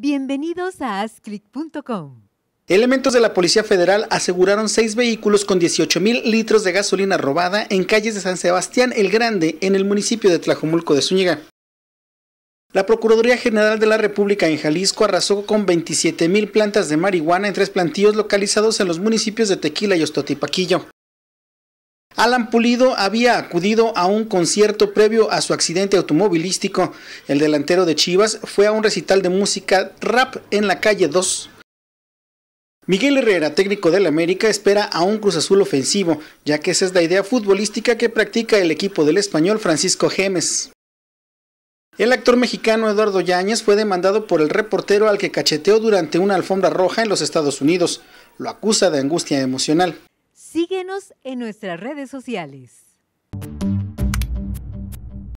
Bienvenidos a Ascrit.com Elementos de la Policía Federal aseguraron seis vehículos con 18 mil litros de gasolina robada en calles de San Sebastián el Grande, en el municipio de Tlajumulco de Zúñiga. La Procuraduría General de la República en Jalisco arrasó con 27 mil plantas de marihuana en tres plantíos localizados en los municipios de Tequila y Ostotipaquillo. Alan Pulido había acudido a un concierto previo a su accidente automovilístico. El delantero de Chivas fue a un recital de música rap en la calle 2. Miguel Herrera, técnico del América, espera a un Cruz Azul ofensivo, ya que esa es la idea futbolística que practica el equipo del español Francisco Gémez. El actor mexicano Eduardo Yáñez fue demandado por el reportero al que cacheteó durante una alfombra roja en los Estados Unidos. Lo acusa de angustia emocional. Síguenos en nuestras redes sociales.